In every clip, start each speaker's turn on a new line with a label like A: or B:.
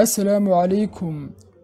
A: assalaamu calaykum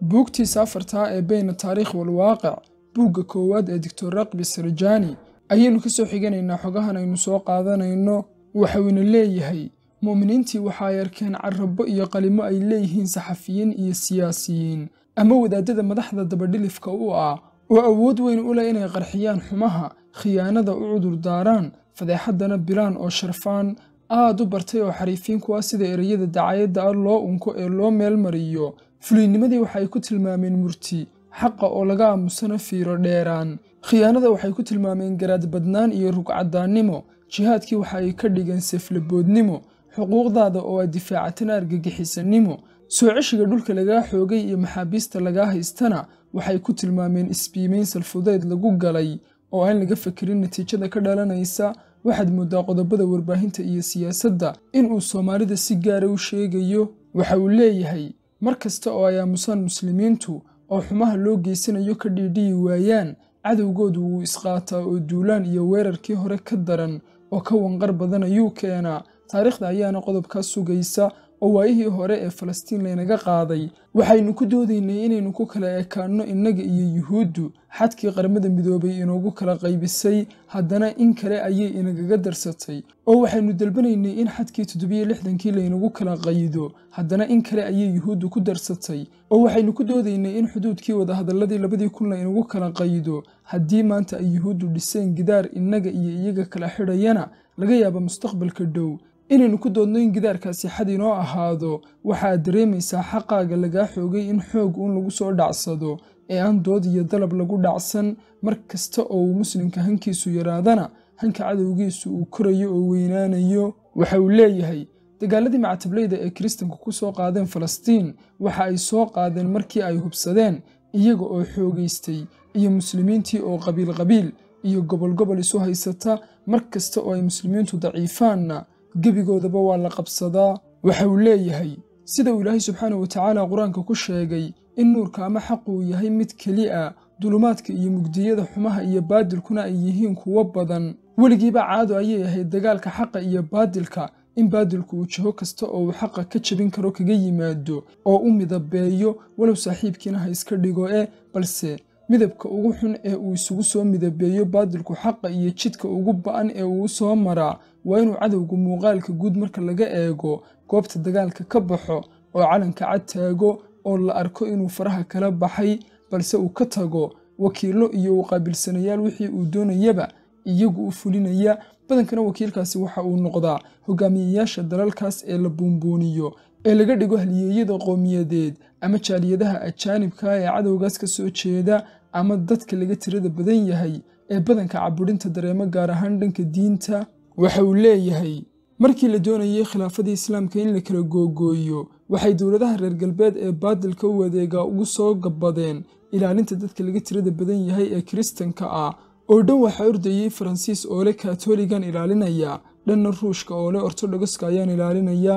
A: buugtii saafartaa ee beyna taariikh walwaaqic buugga koowaad ee doctor raqbi sarjaani ayaynu ka soo xiganaynaa xogahan aynu soo qaadanayno waxauna leeyahay mu'miniintii waxa ay arkeen carrabo iyo qalimo ay leeyihiin saxafiyiin iyo siyaasiyiin ama wadaadada madaxda dabadhilifka u ah oo awood weyn u leh inay qarxiyaan xumaha khiyaanada u cudur daaraan fadeexaddana bilaan oo sharfaan aad u bartay oo xariifiin kuwa sida ereyada dacaayadda ah loo unko ee loo meel meelmariyo fuliinimadii waxay ku tilmaameen murti xaqa oo laga aamusana fiiro dheeraan khiyaanada waxay ku tilmaameen garaad badnaan iyo rugcaddaannimo jihaadkii waxa ay ka dhigeen seflaboodnimo xuquuqdaada oo aad difaacatan argagixisanimo soocishiga dhulka lagaa xoogay iyo maxaabiista lagaa haystana waxay ku tilmaameen isbiimeyn salfudeed lagu galay oo aan laga fakerin natiijada ka dhalanaysa waxaad mooddaa qodobada warbaahinta iyo siyaasadda inuu soomaalida si gaara ah u sheegayo waxa uu leeyahay mar kasta oo ay aamusaan muslimiintu oo xumaha loo geysanayo ka dhiidhiyi waayaan cadowgoodu wuu isqaataa oo duulaan iyo weerarkii hore ka daran oo ka wanqar badan ayuu keenaa taariikhda ayaana qodobkaas sugaysa oo waayihii hore ee falastiin laynaga qaaday waxaynu ku doodaynay inaynu ku kala ekaanno innaga iyo yuhuuddu xadkii qaramada midoobay inoogu kala qaybisay haddana in kale ayay inagaga darsatay oo waxaynu dalbanaynay in xadkii toddobiyo lixdankii laynagu kala qaydo haddana in kale ayay yuhuuddu ku darsatay oo waxaynu ku doodaynay in xuduudkii wadahadalladii labadii kun laynagu kala qaydo haddii maanta ay yuhuuddu dhiseen gidaar innaga iyo iyaga kala xidhayana laga yaaba mustaqbalka dhow inaynu ku doodno in gidaarkaasi xad inoo ahaado waxaad dareemaysaa xaqaaga lagaa xoogay in xoog uun lagu soo dhacsado ee aan dood iyo dalab lagu dhacsan mar kasta oo uu muslimka hankiisu yaraadana hanka cadowgiisu uu korayo oo weynaanayo waxa uu leeyahay dagaaladii macatablayda ee kiristanku ku soo qaadeen falastiin waxa ay soo qaadeen markii ay hubsadeen iyaga oo xoogaystay iyo muslimiintii oo qabiil qabiil iyo gobolgobol isu haysata mar kasta oo ay muslimiintu daciifaanna gebigoodaba waa la qabsadaa waxa uu leeyahay sida uu ilaahay subxaanah wa tacaala qur-aanka ku sheegay in nuurka ama xaquu yahay mid keli a ah, dulumaadka iyo mugdiyada xumaha iyo baadilkuna ay yihiin kuwo badan weligiiba caado ayay ahayd dagaalka xaqa iyo baadilka in baadilku uu jiho kasta oo uu xaqa ka jabin karo kaga yimaado oo u midabeeyo walow saaxiibkiina ha iska dhigo e balse midabka ugu xun ee uu isugu soo midabeeyo baadilku xaqa iyo jidka ugu ba'an ee uu soo maraa waa inuu cadowga muuqaalka guud marka laga eego goobta dagaalka ka baxo oo calanka cad taago oo la arko inuu faraha kala baxay balse uu ka tago wakiillo iyo u qaabilsanayaal wixii uu doonayaba iyagu u fulinaya badankana wakiilkaasi waxa uu noqdaa hogaamiyayaasha dalalkaas ee la buunbuuniyo ee laga dhigo haliyeeyada qoomiyadeed ama jaaliyadaha ajaanibka ah ee cadowgaas ka soo jeeda ama dadka laga tirada badan yahay ee badanka caburinta dareemo gaar ahaan dhanka diinta waxa uu leeyahay markii la doonayay khilaafadii islaamka in la kala googooyo waxay dowladaha reer galbeed ee baadilka u adeega ugu soo gabadeen ilaalinta dadka laga tirada badan yahay ee kristanka ah oo dhan waxaa ordayay faransiis oole katoligan ilaalinaya dhanna ruushka oole ortodogoska ayaan ilaalinaya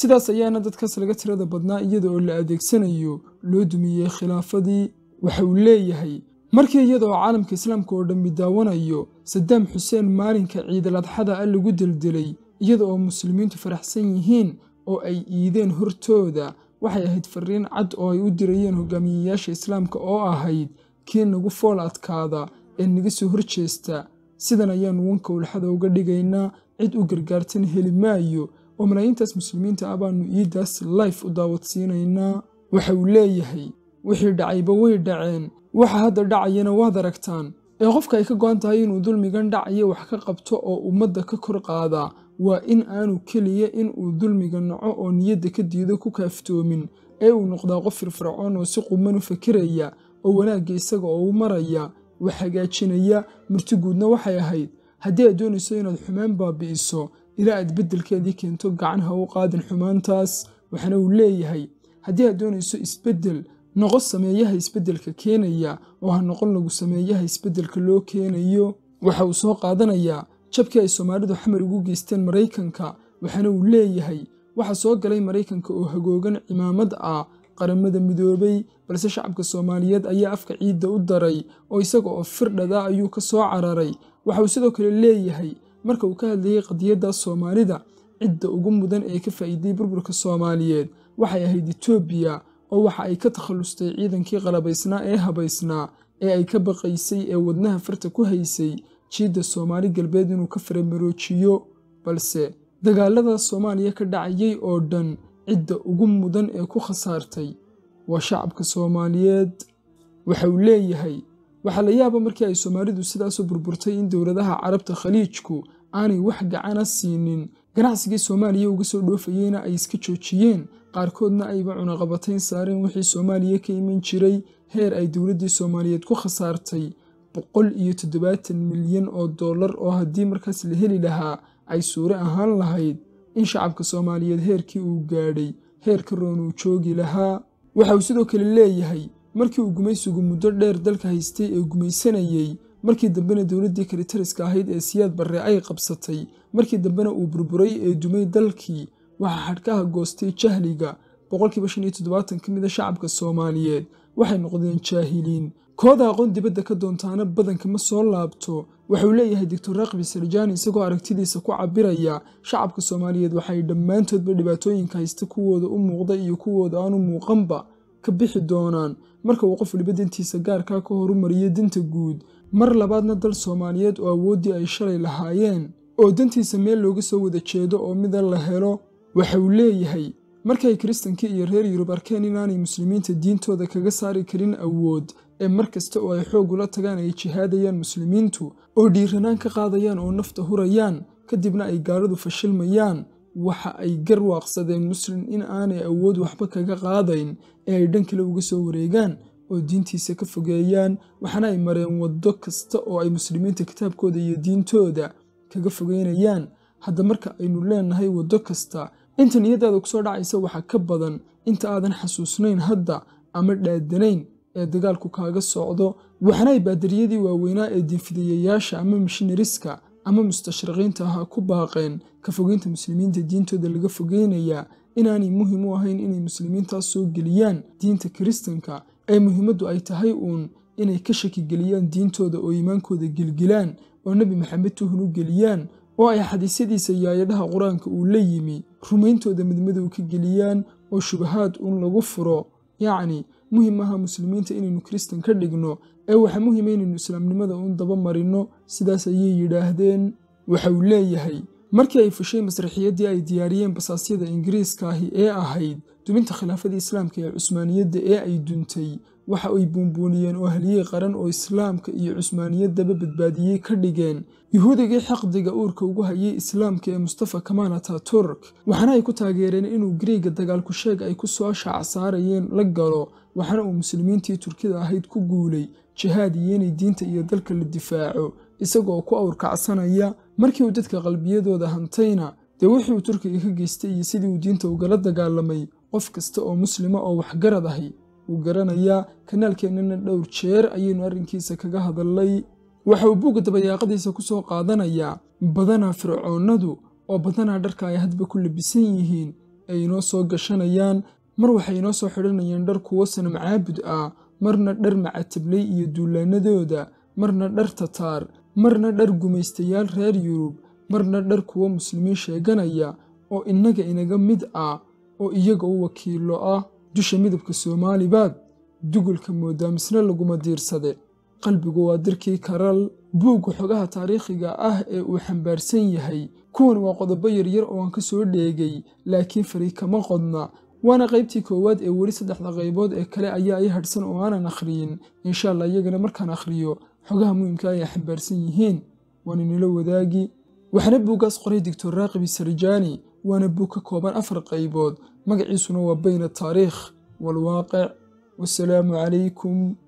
A: sidaas ayaana dadkaas laga tirada badnaa iyada oo la adeegsanayo loo dumiyey khilaafadii waxa uu leeyahay markii iyadoo caalamka islaamka oo dhammi daawanayo sadaam xuseen maalinka ciidaladxada a ah lagu deldelay iyada oo muslimiintu faraxsan yihiin oo ay iideen hortooda waxay ahayd fariin cad oo ay u dirayeen hogaamiyayaasha islaamka oo ahayd kii nagu fool adkaada ee naga soo horjeesta sidan ayaanu wanka ulxada uga dhigaynaa cid u gargaartan heli maayo oo malaayiintaas muslimiinta ah baanu iidaas life u daawadsiinaynaa siinaynaa waxa uu leeyahay wixii dhacayba way dhaceen waxa hadda dhacayana waad aragtaan ee qofka ay ka go-an tahay inuu dulmigan dhacayo wax ka qabto oo ummadda ka kor qaada waa in aanu keliya in uu dulmiga naco oo niyadda ka diido ku kaaftoomin ee uu noqdaa qof firfircoon oo si quman u fakiraya oo wanaagga isaga oo u maraya wax hagaajinaya murtiguudna waxay ahayd haddii aad doonayso inaad xumaan baabi'iso ilaa aad beddelkeedii keento gacan ha u qaadin xumaantaas waxaana uu leeyahay haddii aad doonayso isbeddel noqo sameeyaha isbeddelka keenaya oo ha noqon lagu sameeyaha isbeddelka loo keenayo waxa uu soo qaadanayaa jabkii ay soomaalidu xamar ugu geysteen maraykanka waxaana uu leeyahay waxaa soo galay maraykanka oo hagoogan cimaamad ah qaramada midoobay balse shacabka soomaaliyeed ayaa afka ciidda u daray oo isaga oo firdhada ayuu ka soo cararay waxa uu sidoo kale leeyahay marka uu ka hadlayay qadiyadda soomaalida cidda ugu mudan ee ka faa'iiday burburka soomaaliyeed waxay ahayd etoobiya oo waxa ay ka takhallustay ciidankii qalabaysnaa ee habaysnaa ee ay ka baqaysay ee wadnaha farta ku haysay jiidda soomaali galbeed inuu ka faramaroojiyo balse dagaalada soomaaliya ka dhacayay oo dhan cidda ugu mudan ee ku khasaartay waa shacabka soomaaliyeed waxa uu leeyahay waxaa la yaaba markii ay soomaalidu sidaasu burburtay in dowladaha carabta khaliijku aanay wax gacana siinin ganacsigii soomaaliya uga soo dhoofayeyna ay iska joojiyeen qaarkoodna ayba cunaqabatayn saareen wixii soomaaliya ka iman jiray heer ay dowladdii soomaaliyeed ku khasaartay boqol iyo toddobaatan milyan oo dollar oo haddii markaas la heli lahaa ay suure ahaan lahayd in shacabka soomaaliyeed heerkii uu gaadhay heerka roon uu joogi lahaa waxa uu sidoo kale leeyahay markii uu gumaysigu muddo dheer dalka haystay ee gumaysanayey markii dambena dowladdii kalitariska ahayd ee siyaad barre ay qabsatay markii dambena uu burburay ee dumay dalkii waxaa xadhkaha goostay jahliga boqolkiiba shan iyo toddobaatan ka mid a ah shacabka soomaaliyeed waxay noqdeen jaahiliin kooda aqoon dibadda ka doontaana badanka ma soo laabto wuxuu leeyahay doctor rakbi sarjaani isagoo aragtidiisa ku cabiraya shacabka soomaaliyeed waxay dhammaantoodba dhibaatooyinka haysta kuwooda u muuqda iyo kuwooda aan u muuqanba ka bixi doonaan marka uu qof waliba dantiisa gaarkaa ka horumariyo danta guud mar labaadna dal soomaaliyeed oo awooddii ay shalay lahaayeen oo dantiisa meel looga soo wada jeedo oo mida la helo waxa uu leeyahay markay kiristanka iyo reer yurub arkeen inaanay muslimiinta diintooda kaga saari karin awood ee mar kasta oo ay xoog ula tagaan ay jihaadayaan muslimiintu oo dhiiranaan ka qaadayaan oo nafta hurayaan kadibna ay gaaladu fashilmayaan waxa ay garwaaqsadeen muslim in aanay awood waxba kaga qaadayn ee ay dhan kale uga soo wareegaan oo diintiisa ka fogeeyaan waxaana ay mareen waddo kasta oo ay muslimiinta kitaabkooda iyo diintooda kaga fogeynayaan hadda marka aynu leenahay waddo kasta inta niyadaada kusoo dhacaysa waxaa ka badan inta aadan xasuusnayn hadda ama dhaadanayn ee dagaalku kaaga socdo waxana ay baadariyadii waaweynaa ee diinfidayayaasha ama mishinariska ama mustashriqiinta ahaa ku baaqeen ka fogeynta muslimiinta diintooda laga fogeynayaa inaanay muhiim u ahayn inay muslimiintaas soo geliyaan diinta kiristanka ee muhiimaddu ay tahay uun inay ka shaki geliyaan diintooda oo iimaankooda gelgilaan oo nebi maxamed tuhun u geliyaan oo ay xadiisyadiisa iyo yaayadaha qur-aanka uu la yimi rumayntooda midmadow ka geliyaan oo shubahaad uun lagu furo yacni muhim maaha muslimiinta inaynu kristan ka dhigno ee waxa muhima ah inaynu islaamnimada uun daba marinno sidaas ayay yidhaahdeen waxa uu leeyahay markii ay fushay masraxiyaddii ay diyaariyeen basaasyada ingiriiska ahi ee ahayd duminta khilaafada islaamka ee cusmaaniyadda ee ay duntay waxa ay buunbuuniyeen oo haliyey qaran oo islaamka iyo cusmaaniyaddaba badbaadiyey ka dhigeen yuhuudigii xaqdiga uurka ugu hayay islaamka ee mustafa kamal ataturk waxaana ay ku taageereen inuu griega dagaalku sheeg ay ku soo shaacsaarayeen la galo waxaana uu muslimiintii turkida ahayd ku guulay jihaad iyo inay diinta iyo dalka la difaaco isagoo ku awrkacsanaya markii uu dadka qalbiyadooda hantayna dee wixii uu turkiga ka geystay iyo sidii uu diinta ugala dagaalamay qof kasta oo muslima oo waxgarad ahi wuu garanayaa kanaalkeennana dhowr jeer ayaynu arrinkiisa kaga hadalnay waxa uu buugga dabayaaqadiisa ku soo qaadanayaa badanaa fircoonnadu oo badanaa dharka ay hadba ku labisan yihiin ay inoo soo gashanayaan mar waxay inoo soo xidhanayaan dhar kuwo sanam caabud ah marna dhar macatabley iyo duulaanadooda marna dhar tataar marna dhar gumaystayaal reer yurub marna dhar kuwo muslimiin sheeganaya oo innaga inaga mid ah oo iyaga u wakiilo ah dusha midabka soomaali baad dugulka misna laguma diirsade qalbigu waa dirkii karal buugga xogaha taariikhiga ah ee uu xambaarsan yahay kuwan waa qodobo yaryar oo aan ka soo dheegay laakiin farii kama qodna waana qaybtii koowaad ee weli saddexda qaybood ee kale ayaa ay hadhsan oo aanan akhriyin insha iyagana markaan akhriyo xogaha muhimka ay ah xambaarsan yihiin waana nila wadaagi waxaana buuggaas qoray doctor raaqibi sarjaani waana buug ka kooban afar qaybood magaciisuna waa bayna taariikh walwaaqic wasalaamu calaykum